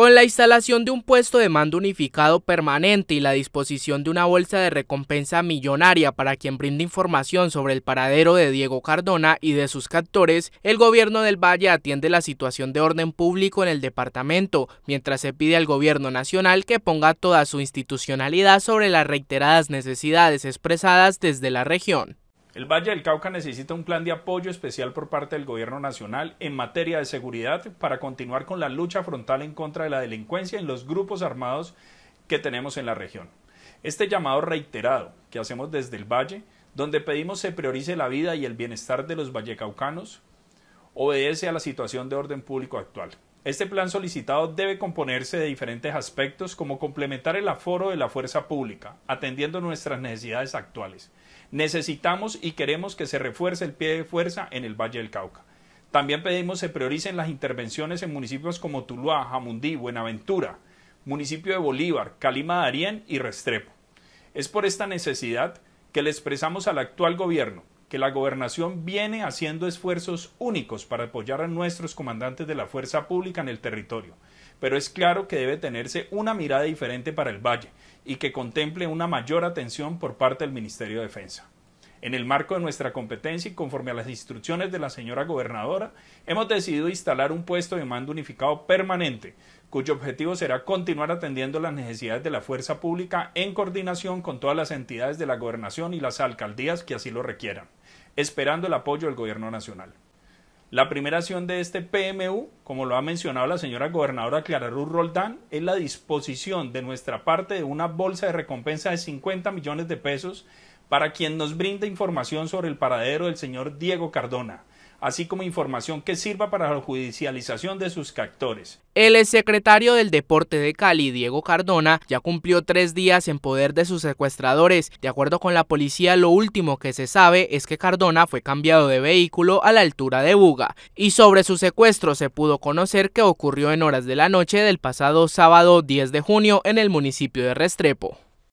Con la instalación de un puesto de mando unificado permanente y la disposición de una bolsa de recompensa millonaria para quien brinde información sobre el paradero de Diego Cardona y de sus captores, el gobierno del Valle atiende la situación de orden público en el departamento, mientras se pide al gobierno nacional que ponga toda su institucionalidad sobre las reiteradas necesidades expresadas desde la región. El Valle del Cauca necesita un plan de apoyo especial por parte del Gobierno Nacional en materia de seguridad para continuar con la lucha frontal en contra de la delincuencia en los grupos armados que tenemos en la región. Este llamado reiterado que hacemos desde el Valle, donde pedimos se priorice la vida y el bienestar de los vallecaucanos, obedece a la situación de orden público actual. Este plan solicitado debe componerse de diferentes aspectos como complementar el aforo de la fuerza pública, atendiendo nuestras necesidades actuales. Necesitamos y queremos que se refuerce el pie de fuerza en el Valle del Cauca. También pedimos se prioricen las intervenciones en municipios como Tuluá, Jamundí, Buenaventura, municipio de Bolívar, Calima Arién y Restrepo. Es por esta necesidad que le expresamos al actual gobierno que la gobernación viene haciendo esfuerzos únicos para apoyar a nuestros comandantes de la fuerza pública en el territorio, pero es claro que debe tenerse una mirada diferente para el valle y que contemple una mayor atención por parte del Ministerio de Defensa. En el marco de nuestra competencia y conforme a las instrucciones de la señora gobernadora, hemos decidido instalar un puesto de mando unificado permanente, cuyo objetivo será continuar atendiendo las necesidades de la fuerza pública en coordinación con todas las entidades de la gobernación y las alcaldías que así lo requieran, esperando el apoyo del Gobierno Nacional. La primera acción de este PMU, como lo ha mencionado la señora gobernadora Clara Ruth Roldán, es la disposición de nuestra parte de una bolsa de recompensa de 50 millones de pesos para quien nos brinda información sobre el paradero del señor Diego Cardona así como información que sirva para la judicialización de sus captores. El secretario del Deporte de Cali, Diego Cardona, ya cumplió tres días en poder de sus secuestradores. De acuerdo con la policía, lo último que se sabe es que Cardona fue cambiado de vehículo a la altura de Buga. Y sobre su secuestro se pudo conocer que ocurrió en horas de la noche del pasado sábado 10 de junio en el municipio de Restrepo.